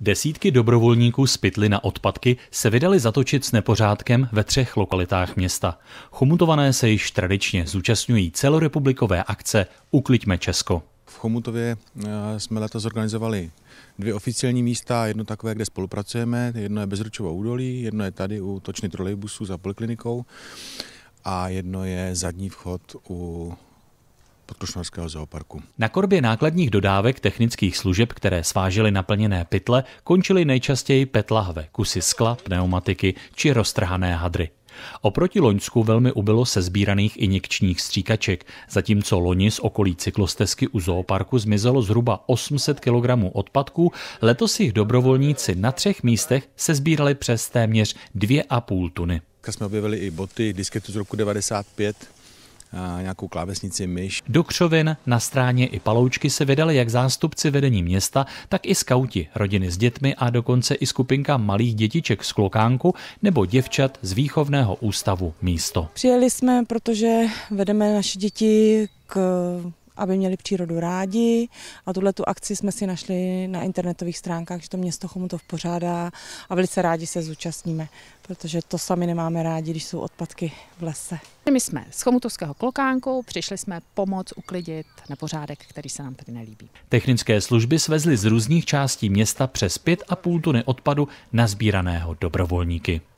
Desítky dobrovolníků z pytly na odpadky se vydali zatočit s nepořádkem ve třech lokalitách města. Chomutované se již tradičně zúčastňují celorepublikové akce Ukliďme Česko. V Chomutově eh, jsme letos zorganizovali dvě oficiální místa, jedno takové, kde spolupracujeme, jedno je Bezručovo údolí, jedno je tady u točny trolejbusu za poliklinikou a jedno je zadní vchod u Krušnářského zooparku. Na korbě nákladních dodávek technických služeb, které svážily naplněné pytle, končily nejčastěji petlahve, kusy skla, pneumatiky či roztrhané hadry. Oproti Loňsku velmi ubylo se sbíraných injekčních stříkaček, zatímco loni z okolí cyklostezky u zooparku zmizelo zhruba 800 kg odpadků, letos jich dobrovolníci na třech místech se sbírali přes téměř 2,5 tuny. Jsme objevili i boty, disketu z roku 95, nějakou klávesnici, myš. Do křovin na stráně i paloučky se vydali jak zástupci vedení města, tak i skauti, rodiny s dětmi a dokonce i skupinka malých dětiček z Klokánku nebo děvčat z výchovného ústavu Místo. Přijeli jsme, protože vedeme naše děti k aby měli přírodu rádi a tuhle tu akci jsme si našli na internetových stránkách, že to město Chomutov pořádá a velice rádi se zúčastníme, protože to sami nemáme rádi, když jsou odpadky v lese. My jsme z Chomutovského klokánku, přišli jsme pomoc uklidit nepořádek, který se nám tady nelíbí. Technické služby svezly z různých částí města přes 5,5 tuny odpadu nazbíraného dobrovolníky.